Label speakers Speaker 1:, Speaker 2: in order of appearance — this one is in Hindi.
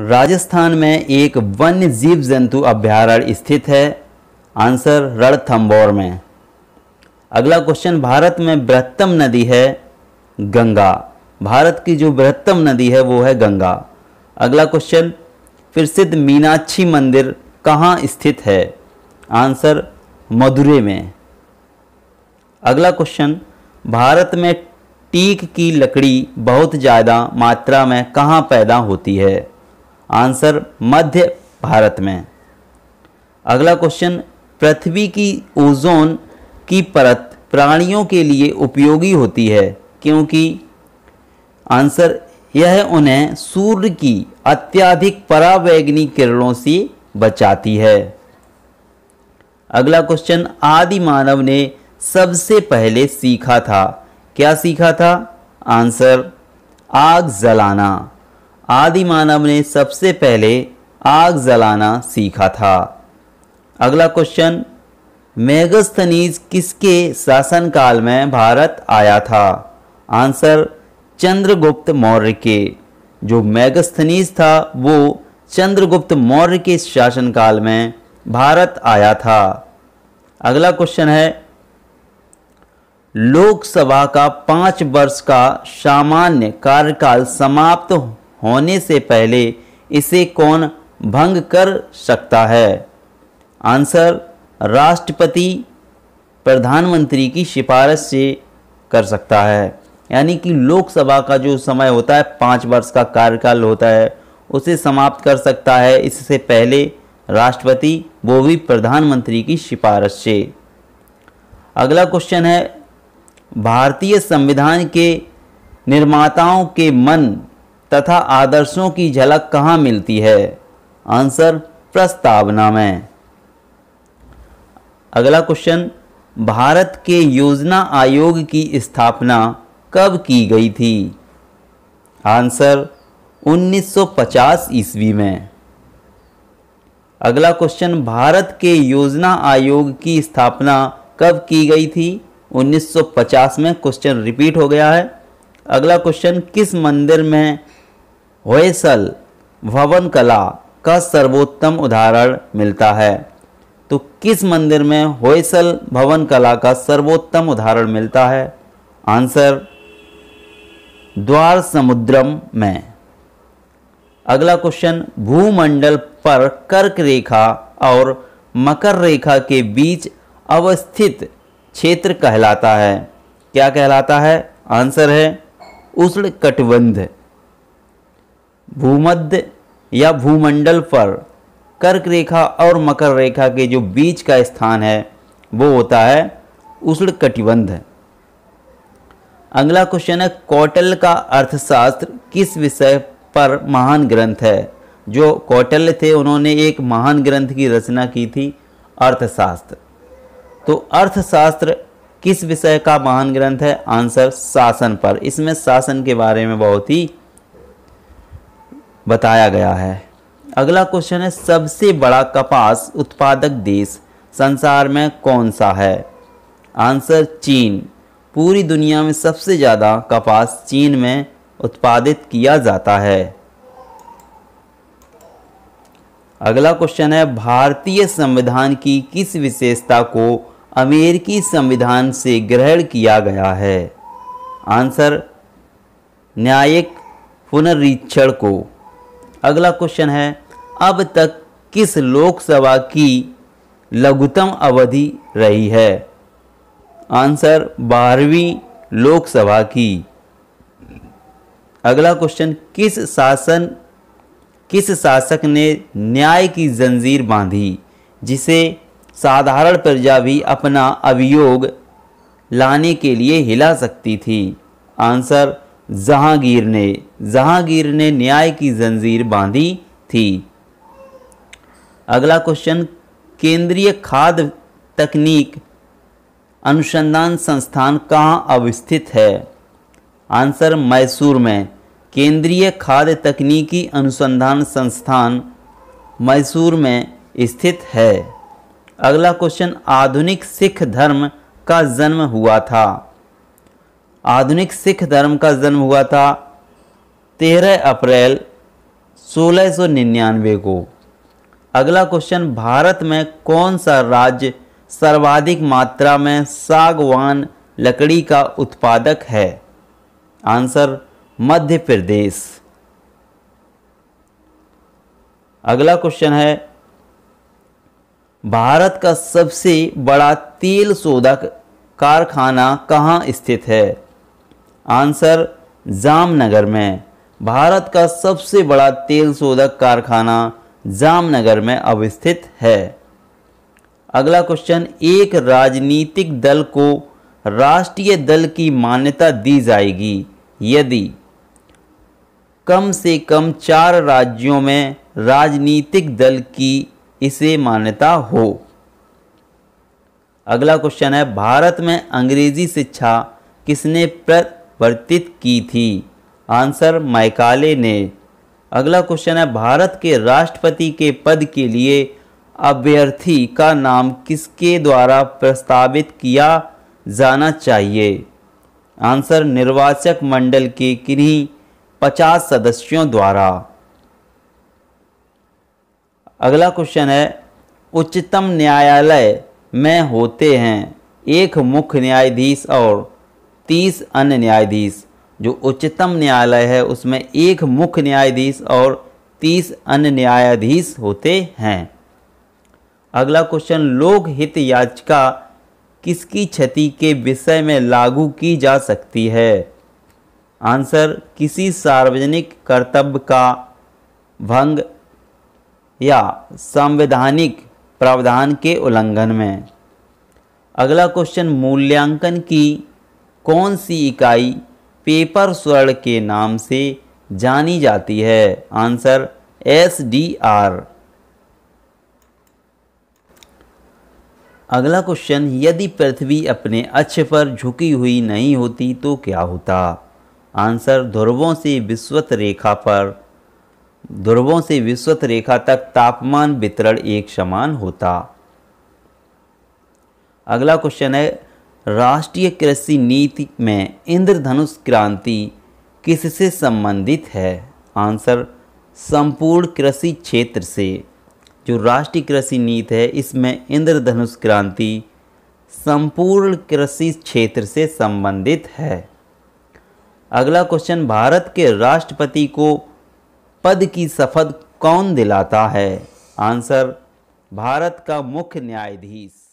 Speaker 1: राजस्थान में एक वन्य जीव जंतु अभ्यारण्य स्थित है आंसर रणथम्बोर में अगला क्वेश्चन भारत में बृहत्तम नदी है गंगा भारत की जो बृहत्तम नदी है वो है गंगा अगला क्वेश्चन प्रसिद्ध मीनाक्षी मंदिर कहाँ स्थित है आंसर मधुरे में अगला क्वेश्चन भारत में टीक की लकड़ी बहुत ज़्यादा मात्रा में कहाँ पैदा होती है आंसर मध्य भारत में अगला क्वेश्चन पृथ्वी की ओजोन की परत प्राणियों के लिए उपयोगी होती है क्योंकि आंसर यह उन्हें सूर्य की अत्याधिक परावैग्निक किरणों से बचाती है अगला क्वेश्चन आदि मानव ने सबसे पहले सीखा था क्या सीखा था आंसर आग जलाना आदि मानव ने सबसे पहले आग जलाना सीखा था अगला क्वेश्चन मेगस्थनीज किसके शासनकाल में भारत आया था आंसर चंद्रगुप्त मौर्य के जो मेगस्थनीज था वो चंद्रगुप्त मौर्य के शासनकाल में भारत आया था अगला क्वेश्चन है लोकसभा का पाँच वर्ष का सामान्य कार्यकाल समाप्त होने से पहले इसे कौन भंग कर सकता है आंसर राष्ट्रपति प्रधानमंत्री की सिफारिश से कर सकता है यानी कि लोकसभा का जो समय होता है पाँच वर्ष का कार्यकाल होता है उसे समाप्त कर सकता है इससे पहले राष्ट्रपति वो भी प्रधानमंत्री की सिफारिश से अगला क्वेश्चन है भारतीय संविधान के निर्माताओं के मन तथा आदर्शों की झलक कहाँ मिलती है आंसर प्रस्तावना में अगला क्वेश्चन भारत के योजना आयोग की स्थापना कब की गई थी आंसर 1950 ईस्वी में अगला क्वेश्चन भारत के योजना आयोग की स्थापना कब की गई थी 1950 में क्वेश्चन रिपीट हो गया है अगला क्वेश्चन किस मंदिर में होयसल भवन कला का सर्वोत्तम उदाहरण मिलता है तो किस मंदिर में होयसल भवन कला का सर्वोत्तम उदाहरण मिलता है आंसर द्वार समुद्रम में अगला क्वेश्चन भूमंडल पर कर्क रेखा और मकर रेखा के बीच अवस्थित क्षेत्र कहलाता है क्या कहलाता है आंसर है उष्ण कटबंध भूमध्य या भूमंडल पर कर्क रेखा और मकर रेखा के जो बीच का स्थान है वो होता है उष्ण कटिबंध अगला क्वेश्चन है कौटल का अर्थशास्त्र किस विषय पर महान ग्रंथ है जो कौटल्य थे उन्होंने एक महान ग्रंथ की रचना की थी अर्थशास्त्र तो अर्थशास्त्र किस विषय का महान ग्रंथ है आंसर शासन पर इसमें शासन के बारे में बहुत ही बताया गया है अगला क्वेश्चन है सबसे बड़ा कपास उत्पादक देश संसार में कौन सा है आंसर चीन पूरी दुनिया में सबसे ज़्यादा कपास चीन में उत्पादित किया जाता है अगला क्वेश्चन है भारतीय संविधान की किस विशेषता को अमेरिकी संविधान से ग्रहण किया गया है आंसर न्यायिक पुनरीक्षण को अगला क्वेश्चन है अब तक किस लोकसभा की लघुतम अवधि रही है आंसर बारहवीं लोकसभा की अगला क्वेश्चन किस शासन किस शासक ने न्याय की जंजीर बांधी जिसे साधारण प्रजा भी अपना अभियोग लाने के लिए हिला सकती थी आंसर जहांगीर ने जहांगीर ने न्याय की जंजीर बांधी थी अगला क्वेश्चन केंद्रीय खाद्य तकनीक अनुसंधान संस्थान कहाँ अवस्थित है आंसर मैसूर में केंद्रीय खाद्य तकनीकी अनुसंधान संस्थान मैसूर में स्थित है अगला क्वेश्चन आधुनिक सिख धर्म का जन्म हुआ था आधुनिक सिख धर्म का जन्म हुआ था 13 अप्रैल 1699 को अगला क्वेश्चन भारत में कौन सा राज्य सर्वाधिक मात्रा में सागवान लकड़ी का उत्पादक है आंसर मध्य प्रदेश अगला क्वेश्चन है भारत का सबसे बड़ा तेल शोधक कारखाना कहाँ स्थित है आंसर जामनगर में भारत का सबसे बड़ा तेल शोधक कारखाना जामनगर में अवस्थित है अगला क्वेश्चन एक राजनीतिक दल को राष्ट्रीय दल की मान्यता दी जाएगी यदि कम से कम चार राज्यों में राजनीतिक दल की इसे मान्यता हो अगला क्वेश्चन है भारत में अंग्रेजी शिक्षा किसने प्र वर्तित की थी आंसर माइकाले ने अगला क्वेश्चन है भारत के राष्ट्रपति के पद के लिए अभ्यर्थी का नाम किसके द्वारा प्रस्तावित किया जाना चाहिए आंसर निर्वाचक मंडल के किन्हीं पचास सदस्यों द्वारा अगला क्वेश्चन है उच्चतम न्यायालय में होते हैं एक मुख्य न्यायाधीश और तीस अन्य न्यायाधीश जो उच्चतम न्यायालय है उसमें एक मुख्य न्यायाधीश और तीस अन्य न्यायाधीश होते हैं अगला क्वेश्चन लोक हित याचिका किसकी क्षति के विषय में लागू की जा सकती है आंसर किसी सार्वजनिक कर्तव्य का भंग या संवैधानिक प्रावधान के उल्लंघन में अगला क्वेश्चन मूल्यांकन की कौन सी इकाई पेपर स्वर्ण के नाम से जानी जाती है आंसर एस डी आर अगला क्वेश्चन यदि पृथ्वी अपने अक्ष पर झुकी हुई नहीं होती तो क्या होता आंसर ध्रुवों से विश्वत रेखा पर ध्रुवों से विश्वत रेखा तक तापमान वितरण एक समान होता अगला क्वेश्चन है राष्ट्रीय कृषि नीति में इंद्रधनुष क्रांति किससे संबंधित है आंसर संपूर्ण कृषि क्षेत्र से जो राष्ट्रीय कृषि नीति है इसमें इंद्रधनुष क्रांति संपूर्ण कृषि क्षेत्र से संबंधित है अगला क्वेश्चन भारत के राष्ट्रपति को पद की शपथ कौन दिलाता है आंसर भारत का मुख्य न्यायाधीश